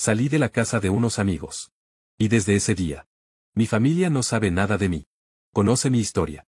Salí de la casa de unos amigos. Y desde ese día. Mi familia no sabe nada de mí. Conoce mi historia.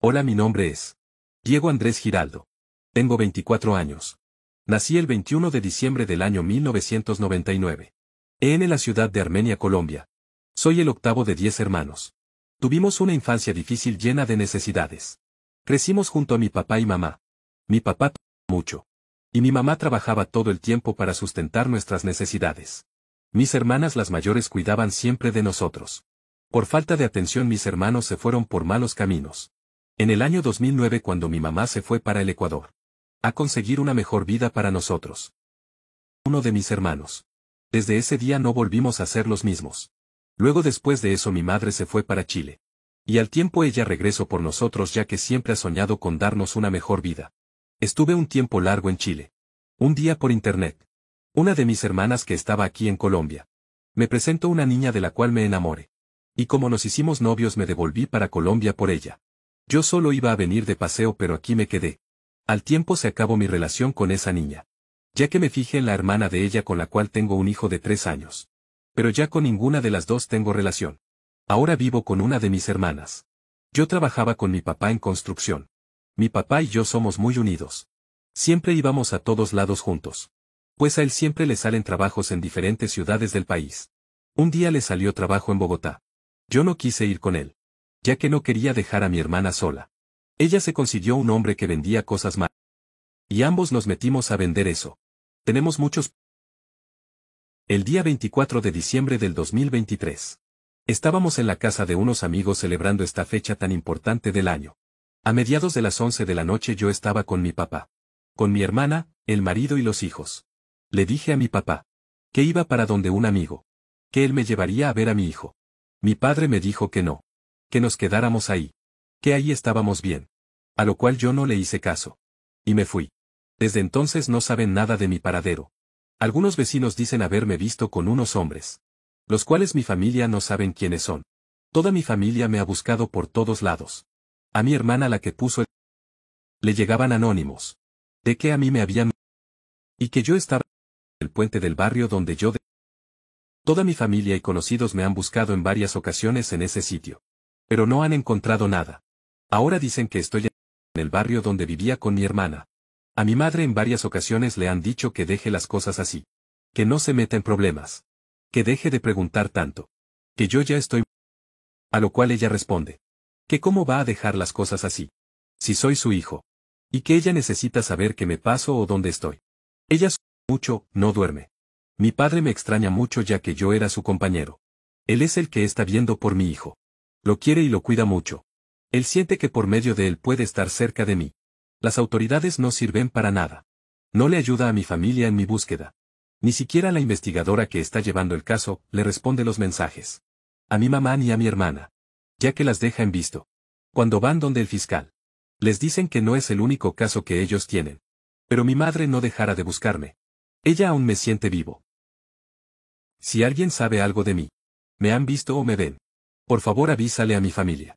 Hola, mi nombre es. Diego Andrés Giraldo. Tengo 24 años. Nací el 21 de diciembre del año 1999. En la ciudad de Armenia, Colombia. Soy el octavo de 10 hermanos. Tuvimos una infancia difícil llena de necesidades. Crecimos junto a mi papá y mamá. Mi papá mucho. Y mi mamá trabajaba todo el tiempo para sustentar nuestras necesidades. Mis hermanas las mayores cuidaban siempre de nosotros. Por falta de atención mis hermanos se fueron por malos caminos. En el año 2009 cuando mi mamá se fue para el Ecuador. A conseguir una mejor vida para nosotros. Uno de mis hermanos. Desde ese día no volvimos a ser los mismos. Luego después de eso mi madre se fue para Chile. Y al tiempo ella regresó por nosotros ya que siempre ha soñado con darnos una mejor vida. Estuve un tiempo largo en Chile. Un día por internet. Una de mis hermanas que estaba aquí en Colombia. Me presentó una niña de la cual me enamoré. Y como nos hicimos novios me devolví para Colombia por ella. Yo solo iba a venir de paseo pero aquí me quedé. Al tiempo se acabó mi relación con esa niña. Ya que me fijé en la hermana de ella con la cual tengo un hijo de tres años. Pero ya con ninguna de las dos tengo relación. Ahora vivo con una de mis hermanas. Yo trabajaba con mi papá en construcción. Mi papá y yo somos muy unidos. Siempre íbamos a todos lados juntos. Pues a él siempre le salen trabajos en diferentes ciudades del país. Un día le salió trabajo en Bogotá. Yo no quise ir con él. Ya que no quería dejar a mi hermana sola. Ella se consiguió un hombre que vendía cosas mal Y ambos nos metimos a vender eso. Tenemos muchos... El día 24 de diciembre del 2023. Estábamos en la casa de unos amigos celebrando esta fecha tan importante del año. A mediados de las once de la noche yo estaba con mi papá. Con mi hermana, el marido y los hijos. Le dije a mi papá. Que iba para donde un amigo. Que él me llevaría a ver a mi hijo. Mi padre me dijo que no. Que nos quedáramos ahí. Que ahí estábamos bien. A lo cual yo no le hice caso. Y me fui. Desde entonces no saben nada de mi paradero. Algunos vecinos dicen haberme visto con unos hombres. Los cuales mi familia no saben quiénes son. Toda mi familia me ha buscado por todos lados. A mi hermana la que puso el... Le llegaban anónimos. De que a mí me habían... Y que yo estaba... El puente del barrio donde yo... Toda mi familia y conocidos me han buscado en varias ocasiones en ese sitio. Pero no han encontrado nada. Ahora dicen que estoy en el barrio donde vivía con mi hermana. A mi madre en varias ocasiones le han dicho que deje las cosas así. Que no se meta en problemas. Que deje de preguntar tanto. Que yo ya estoy... A lo cual ella responde que cómo va a dejar las cosas así. Si soy su hijo. Y que ella necesita saber qué me paso o dónde estoy. Ella mucho, no duerme. Mi padre me extraña mucho ya que yo era su compañero. Él es el que está viendo por mi hijo. Lo quiere y lo cuida mucho. Él siente que por medio de él puede estar cerca de mí. Las autoridades no sirven para nada. No le ayuda a mi familia en mi búsqueda. Ni siquiera la investigadora que está llevando el caso, le responde los mensajes. A mi mamá ni a mi hermana ya que las deja en visto. Cuando van donde el fiscal. Les dicen que no es el único caso que ellos tienen. Pero mi madre no dejará de buscarme. Ella aún me siente vivo. Si alguien sabe algo de mí. Me han visto o me ven. Por favor avísale a mi familia.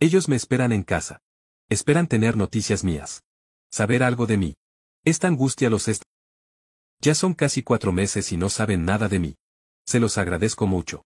Ellos me esperan en casa. Esperan tener noticias mías. Saber algo de mí. Esta angustia los está. Ya son casi cuatro meses y no saben nada de mí. Se los agradezco mucho.